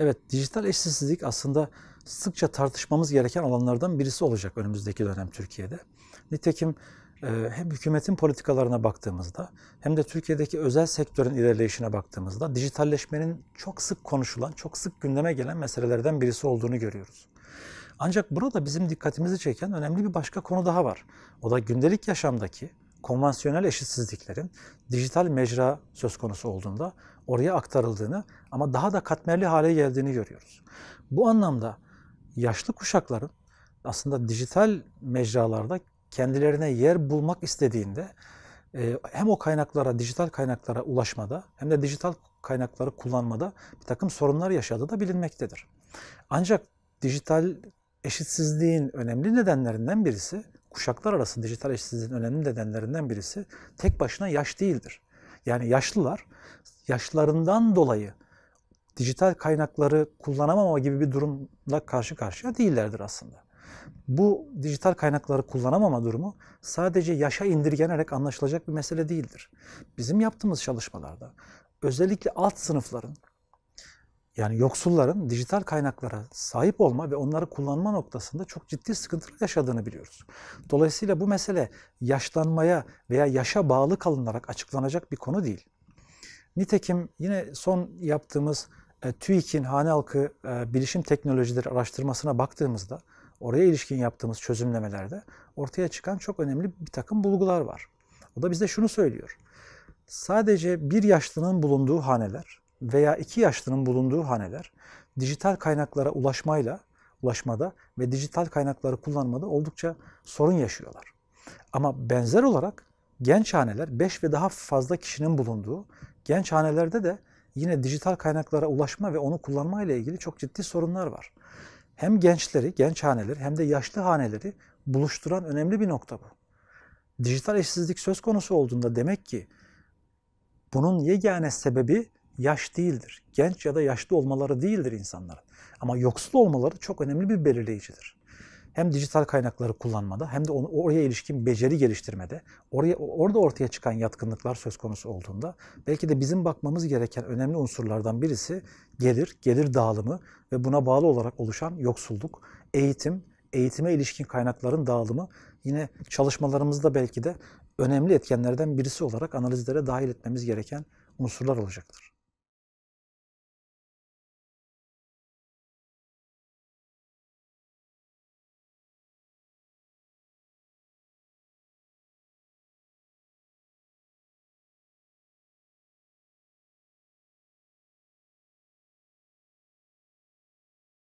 Evet, dijital eşsizlik aslında sıkça tartışmamız gereken alanlardan birisi olacak önümüzdeki dönem Türkiye'de. Nitekim e, hem hükümetin politikalarına baktığımızda hem de Türkiye'deki özel sektörün ilerleyişine baktığımızda dijitalleşmenin çok sık konuşulan, çok sık gündeme gelen meselelerden birisi olduğunu görüyoruz. Ancak burada bizim dikkatimizi çeken önemli bir başka konu daha var. O da gündelik yaşamdaki konvansiyonel eşitsizliklerin dijital mecra söz konusu olduğunda oraya aktarıldığını ama daha da katmerli hale geldiğini görüyoruz. Bu anlamda yaşlı kuşakların aslında dijital mecralarda kendilerine yer bulmak istediğinde e, hem o kaynaklara, dijital kaynaklara ulaşmada hem de dijital kaynakları kullanmada bir takım sorunlar yaşadığı da bilinmektedir. Ancak dijital eşitsizliğin önemli nedenlerinden birisi kuşaklar arasında dijital eşitsizliğin önemli nedenlerinden birisi tek başına yaş değildir. Yani yaşlılar yaşlarından dolayı dijital kaynakları kullanamama gibi bir durumla karşı karşıya değillerdir aslında. Bu dijital kaynakları kullanamama durumu sadece yaşa indirgenerek anlaşılacak bir mesele değildir. Bizim yaptığımız çalışmalarda özellikle alt sınıfların yani yoksulların dijital kaynaklara sahip olma ve onları kullanma noktasında çok ciddi sıkıntılar yaşadığını biliyoruz. Dolayısıyla bu mesele yaşlanmaya veya yaşa bağlı kalınarak açıklanacak bir konu değil. Nitekim yine son yaptığımız e, TÜİK'in hane halkı e, bilişim teknolojileri araştırmasına baktığımızda oraya ilişkin yaptığımız çözümlemelerde ortaya çıkan çok önemli bir takım bulgular var. O da bize şunu söylüyor. Sadece bir yaşlının bulunduğu haneler veya iki yaşlının bulunduğu haneler dijital kaynaklara ulaşmayla ulaşmada ve dijital kaynakları kullanmada oldukça sorun yaşıyorlar. Ama benzer olarak genç haneler 5 ve daha fazla kişinin bulunduğu genç hanelerde de yine dijital kaynaklara ulaşma ve onu kullanma ile ilgili çok ciddi sorunlar var. Hem gençleri, genç haneleri hem de yaşlı haneleri buluşturan önemli bir nokta bu. Dijital eşsizlik söz konusu olduğunda demek ki bunun yegane sebebi yaş değildir. Genç ya da yaşlı olmaları değildir insanların. Ama yoksul olmaları çok önemli bir belirleyicidir. Hem dijital kaynakları kullanmada hem de oraya ilişkin beceri geliştirmede, oraya orada ortaya çıkan yatkınlıklar söz konusu olduğunda belki de bizim bakmamız gereken önemli unsurlardan birisi gelir, gelir dağılımı ve buna bağlı olarak oluşan yoksulluk, eğitim, eğitime ilişkin kaynakların dağılımı yine çalışmalarımızda belki de önemli etkenlerden birisi olarak analizlere dahil etmemiz gereken unsurlar olacaktır.